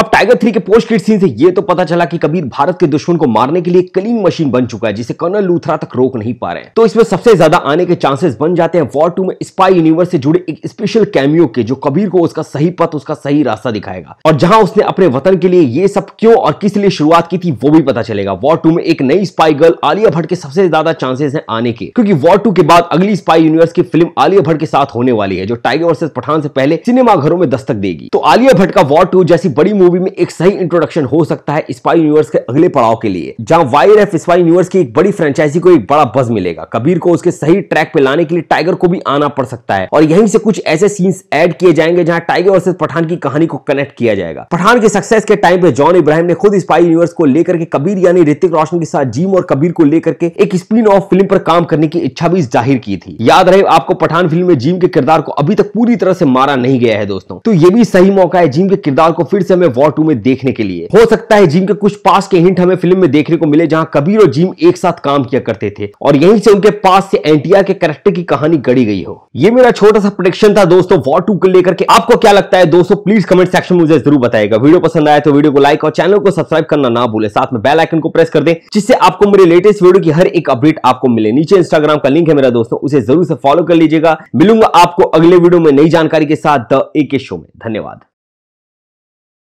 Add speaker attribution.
Speaker 1: अब Tiger three के post credit scene से यह तो पता चला कि कबीर भारत के दुश्मन को मारने के लिए कलिंग मशीन बन चुका है जिसे कर्नल लूथरा तक रोक नहीं पा रहे तो इसमें सबसे ज्यादा आने के चांसेस बन जाते हैं वॉर टू में स्पाई यूनिवर्स से जुड़े एक स्पेशल कैमियो के जो कबीर को उसका सही पथ उसका सही रास्ता दिखाएगा और जहां उसने अपने वतन के लिए ये सब क्यों और किस लिए शुरुआत की थी वो भी पता चलेगा वॉर टू में एक नई स्पाई गर्ल आलिया भट्ट के सबसे ज्यादा चांसेस है आने के क्योंकि वॉर टू के बाद अगली स्पाई यूनिवर्स की फिल्म आलिया भट्ट के साथ होने वाली है जो टाइगर वर्सेज पठान से पहले सिनेमाघरों में दस्तक देगी तो आलिया भट्ट का वॉर टू जैसी बड़ी मूवी में एक सही इंट्रोडक्शन हो सकता है स्पाई यूनिवर्स के अगले पड़ाव के लिए जहां वायर एफ स्पाई यूनिवर्स की एक बड़ी फ्रेंचाइजी को एक बड़ा बज मिलेगा कबीर को उसके सही ट्रैक पे लाने के लिए टाइगर को भी आना पड़ सकता है और यहीं से कुछ ऐसे सीन्स एड किए जाएंगे जहां टाइगर वर्सेज पठान की कहानी को कनेक्ट किया जाएगा पठान के सक्सेस के टाइम पे जॉन इब्राहिम ने खुद स्पाई यूनिवर्स को लेकर के कबीर यानी ऋतिक रोशन के साथ जीम और कबीर को लेकर के एक स्पिन ऑफ फिल्म पर काम करने की इच्छा भी जाहिर की थी याद रहे आपको पठान फिल्म में जीम के किरदार को अभी तक पूरी तरह से मारा नहीं गया है दोस्तों तो ये भी सही मौका है जीम के किरदार को फिर से हमें वॉर टू में देखने के लिए हो सकता है जिम के कुछ पास के हिंट हमें फिल्म में देखने को मिले जहाँ कबीर और जिम एक साथ काम किया करते थे और यही से उनके पास से एंटिया के करेक्टर की कहानी गढ़ी गई हो ये मेरा छोटा सा प्रोडिक्शन था दोस्तों वॉर टू को लेकर आपको क्या लगता है दोस्तों प्लीज कमेंट सेक्शन में मुझे जरूर बताएगा वीडियो पसंद आया तो वीडियो को लाइक और चैनल को सब्सक्राइब करना ना भूले साथ में बेल आइकन को प्रेस कर दे जिससे आपको मेरे लेटेस्ट वीडियो की हर एक अपडेट आपको मिले नीचे इंस्टाग्राम का लिंक है मेरा दोस्तों उसे जरूर से फॉलो कर लीजिएगा मिलूंगा आपको अगले वीडियो में नई जानकारी के साथ द एके शो में धन्यवाद